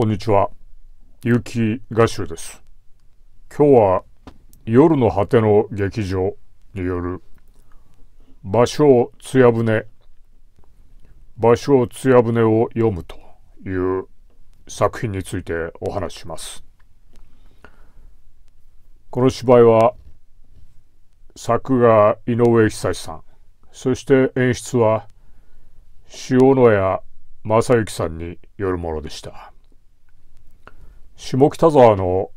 こんにちは。結城画集です。今日は夜の果ての劇場による場所を艶舟所を艶舟を読むという作品についてお話しします。この芝居は作画井上久さんそして演出は塩野谷正幸さんによるものでした。下北沢の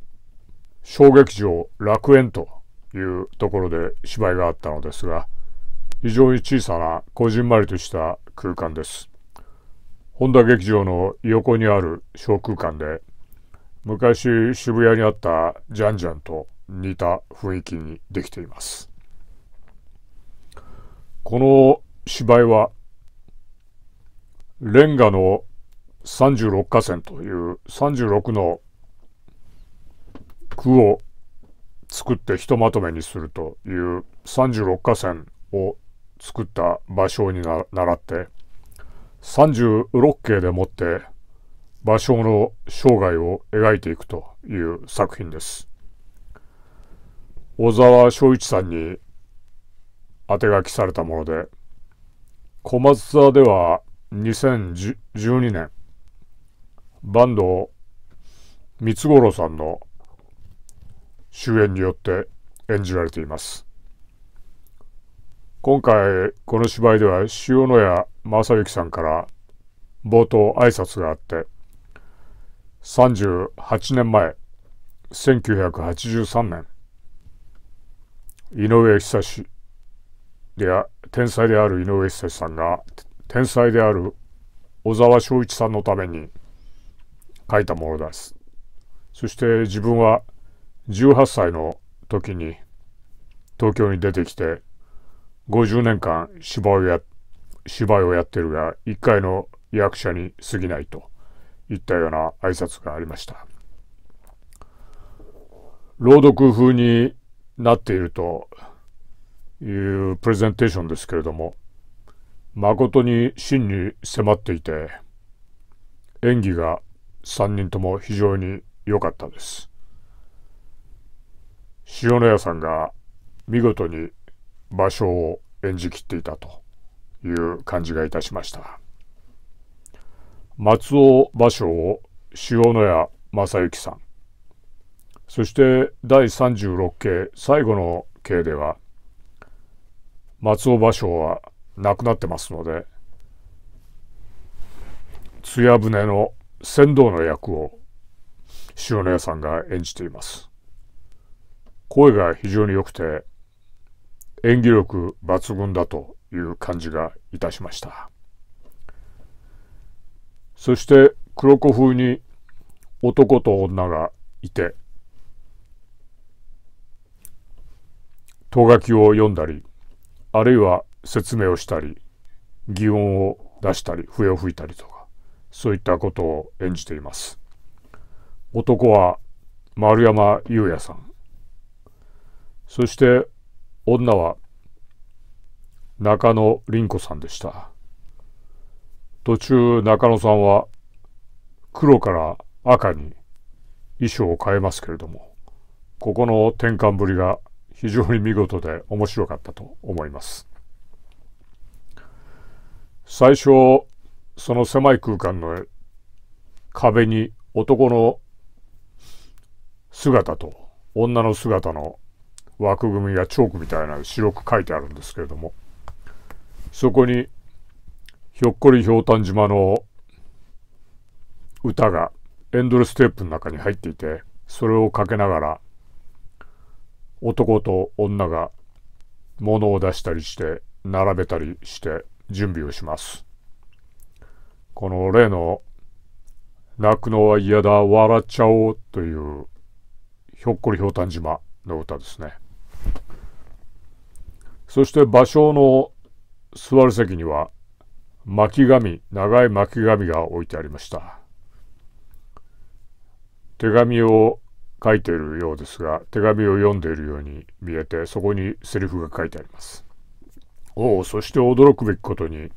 小劇場楽園というところで芝居があったのですが非常に小さなこじんまりとした空間です本田劇場の横にある小空間で昔渋谷にあったジャンジャンと似た雰囲気にできていますこの芝居はレンガの36河川という36の句を作ってひとまとめにするという36河川を作った芭蕉に習って36景でもって芭蕉の生涯を描いていくという作品です。小沢昭一さんに宛て書きされたもので小松沢では2012年坂東三五郎さんの主演によって演じられています今回この芝居では塩野谷正幸さんから冒頭挨拶があって38年前1983年井上久志で天才である井上久志さんが天才である小沢昭一さんのために書いたものですそして自分は18歳の時に東京に出てきて50年間芝居をや芝居をやってるが一回の役者に過ぎないといったような挨拶がありました朗読風になっているというプレゼンテーションですけれども誠に真に迫っていて演技が3人とも非常に良かったです。塩野屋さんが見事に場所を演じきっていたという感じがいたしました松尾芭蕉を塩野谷正幸さんそして第36系最後の系では松尾芭蕉は亡くなってますので艶船の船頭の役を塩屋さんが演じています。声が非常に良くて演技力抜群だという感じがいたしましたそして黒子風に男と女がいて当書きを読んだりあるいは説明をしたり擬音を出したり笛を吹いたりとかそういったことを演じています男は丸山優也さんそして女は中野凛子さんでした途中中野さんは黒から赤に衣装を変えますけれどもここの転換ぶりが非常に見事で面白かったと思います最初その狭い空間の壁に男の姿と女の姿の枠組みやチョークみたいな白く書いてあるんですけれどもそこにひょっこりひょうたん島の歌がエンドレステープの中に入っていてそれをかけながら男と女が物を出したりして並べたりして準備をしますこの例の「泣くのは嫌だ笑っちゃおう」というひょっこりひょうたん島の歌ですねそして芭蕉の座る席には巻紙長い巻紙が置いてありました手紙を書いているようですが手紙を読んでいるように見えてそこにセリフが書いてありますおおそして驚くべきことに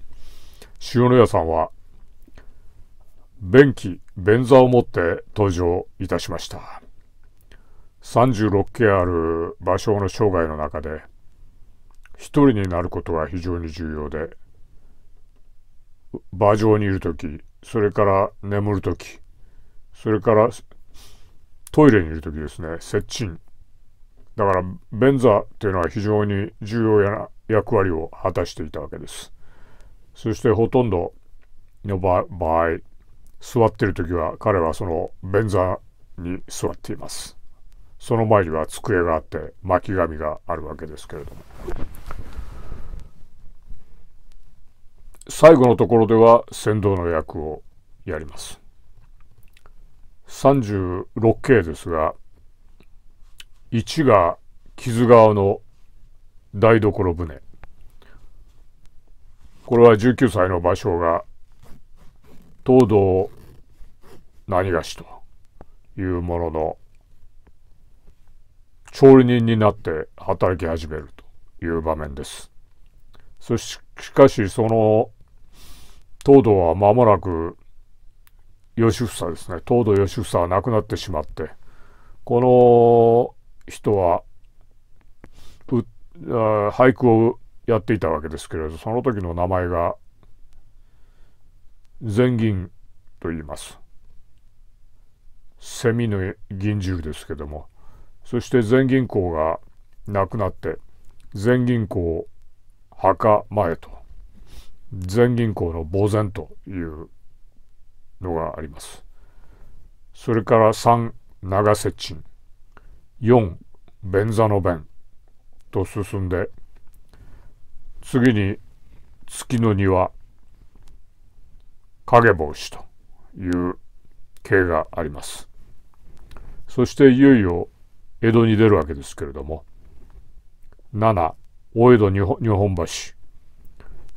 塩野屋さんは便器便座を持って登場いたしました36系ある芭蕉の生涯の中で「一人になることは非常に重要で馬上にいる時それから眠る時それからトイレにいる時ですね接近だから便座っていうのは非常に重要な役割を果たしていたわけですそしてほとんどの場合座ってる時は彼はその便座に座っていますその前には机があって巻き紙があるわけですけれども最後のところでは船頭の役をやります3 6系ですが1が木津川の台所船これは19歳の芭蕉が東堂何がしというものの調理人になって働き始めるという場面です。そししかしその東堂は間もなく義房ですね東堂義房は亡くなってしまってこの人は俳句をやっていたわけですけれどその時の名前が前銀と言います。蝉の銀獣ですけどもそして全銀行がなくなって全銀行墓前と全銀行の墓前というのがありますそれから3長瀬鎮4便座の弁と進んで次に月の庭影帽子という系がありますそしていよいよ江戸に出るわけですけれども7大江戸日本橋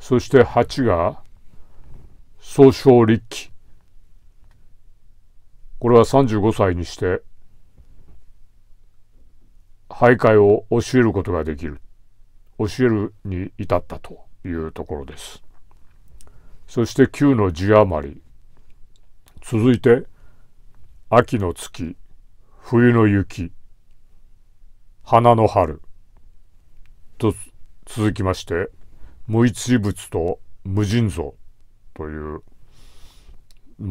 そして8が総称立記これは35歳にして徘徊を教えることができる教えるに至ったというところですそして9の字余り続いて秋の月冬の雪花の春。と続きまして、無一物と無尽蔵という、ま、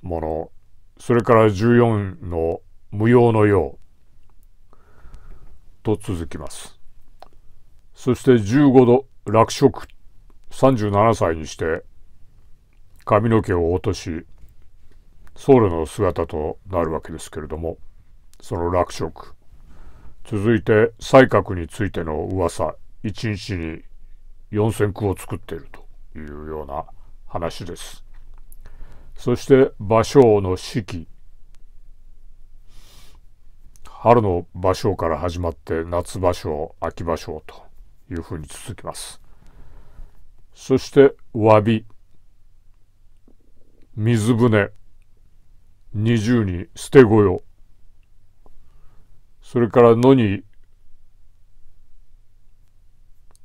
もの。それから14の無用のようと続きます。そして15度落色37歳にして髪の毛を落とし僧侶の姿となるわけですけれどもその落色続いて才覚についての噂一日に4,000句を作っているというような話ですそして芭蕉の四季春の芭蕉から始まって夏芭蕉秋芭蕉というふうに続きますそして詫び水舟二重に捨て御用それから野に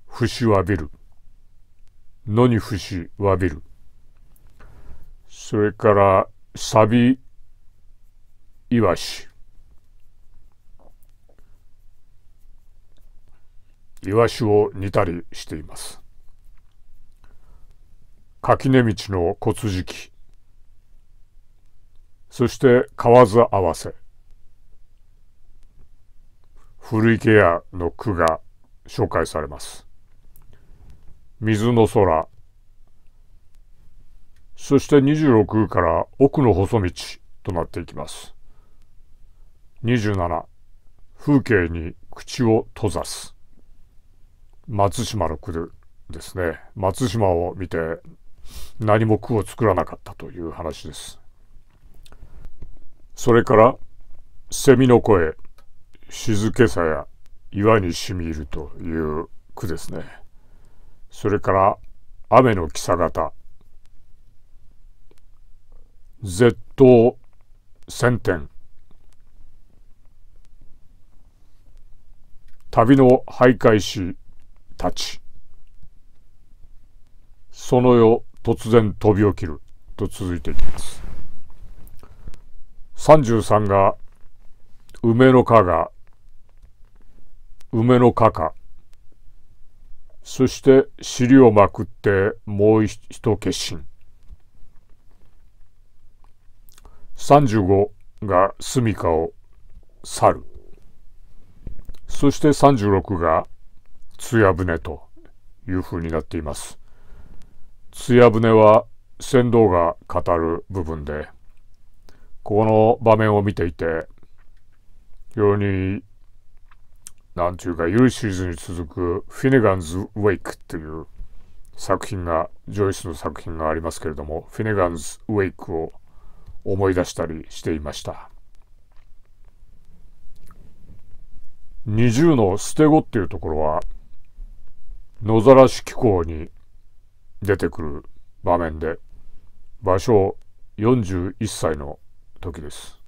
節を浴びる。野に節を浴びる。それからサビイワシ。イワシを煮たりしています。垣根道の骨敷き。そして河津合わせ。古池屋の句が紹介されます。水の空そして26から奥の細道となっていきます。27風景に口を閉ざす松島の句ですね松島を見て何も句を作らなかったという話ですそれから蝉の声静けさや岩にしみるという句ですね。それから雨の木さ方。絶刀千点。旅の徘徊したち。その夜突然飛び起きると続いていきます。33が梅の花が梅の花果そして尻をまくってもう一決心35が住処を去るそして36が艶船というふうになっています艶船は船頭が語る部分でこの場面を見ていて非常になんていうか、ユリシーズに続くフィネガンズ・ウェイクという作品が、ジョイスの作品がありますけれども、フィネガンズ・ウェイクを思い出したりしていました。20の捨て子っていうところは、野ざらし機構に出てくる場面で、場所41歳の時です。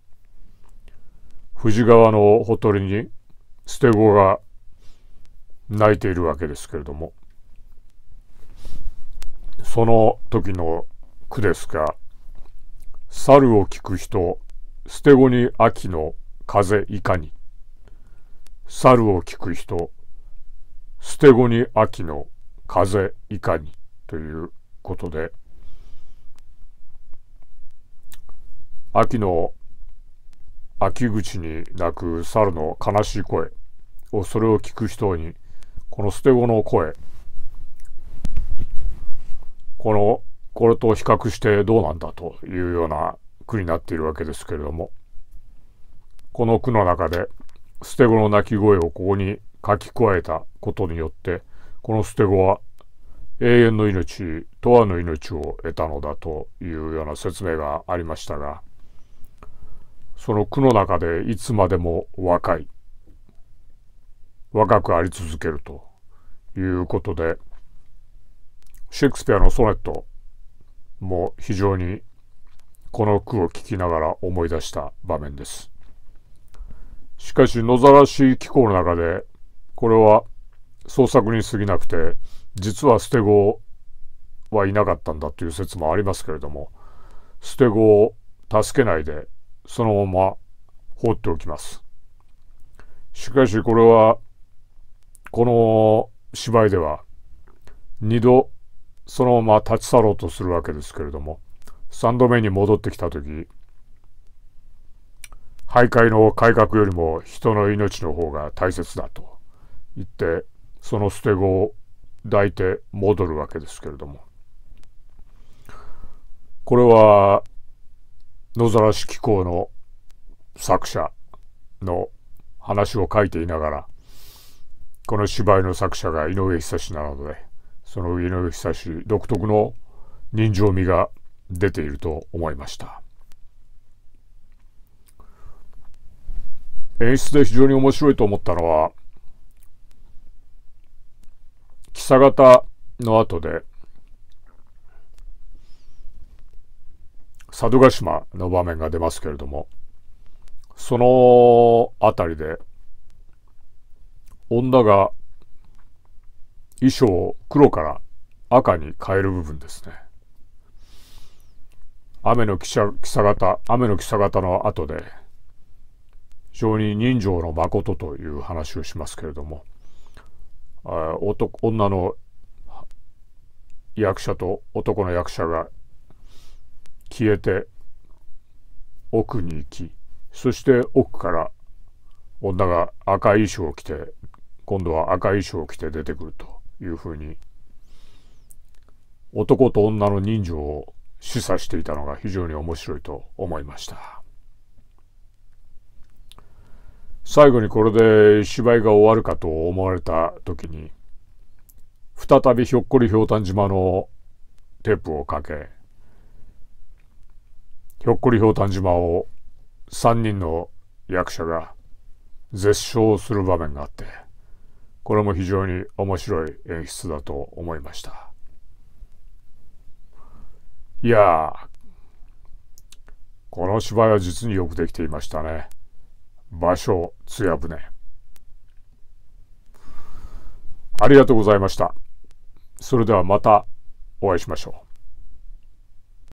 富士川のほとりに捨て子が泣いているわけですけれどもその時の句ですが「猿を聞く人捨て子に秋の風いかに」「猿を聞く人捨て子に秋の風いかに」ということで秋の秋口に鳴く猿の悲しい声をそれを聞く人にこの捨て子の声このこれと比較してどうなんだというような句になっているわけですけれどもこの句の中で捨て子の鳴き声をここに書き加えたことによってこの捨て子は永遠の命永遠の命を得たのだというような説明がありましたがその句の中でいつまでも若い若くあり続けるということでシェイクスピアのソネットも非常にこの句を聞きながら思い出した場面です。しかし野ざらしい気候の中でこれは創作に過ぎなくて実は捨て子はいなかったんだという説もありますけれども捨て子を助けないでそのまま放っておきます。しかしこれはこの芝居では二度そのまま立ち去ろうとするわけですけれども三度目に戻ってきた時徘徊の改革よりも人の命の方が大切だと言ってその捨て子を抱いて戻るわけですけれどもこれは野ざらし紀行の作者の話を書いていながらこの芝居の作者が井上久志なのでその井上久志独特の人情味が出ていると思いました演出で非常に面白いと思ったのは木佐方の後で佐渡島の場面が出ますけれどもそのあたりで女が衣装を黒から赤に変える部分ですね。雨の汽車汽車型、雨の汽車型の後で、非常に人情の誠という話をしますけれども、男女の役者と男の役者が消えて奥に行きそして奥から女が赤い衣装を着て今度は赤い衣装を着て出てくるというふうに男と女の人情を示唆していたのが非常に面白いと思いました最後にこれで芝居が終わるかと思われた時に再びひょっこりひょうたん島のテープをかけひょっこりひょうたん島を3人の役者が絶唱する場面があって。これも非常に面白い演出だと思いました。いやこの芝居は実によくできていましたね。場所、艶船。ありがとうございました。それではまたお会いしましょう。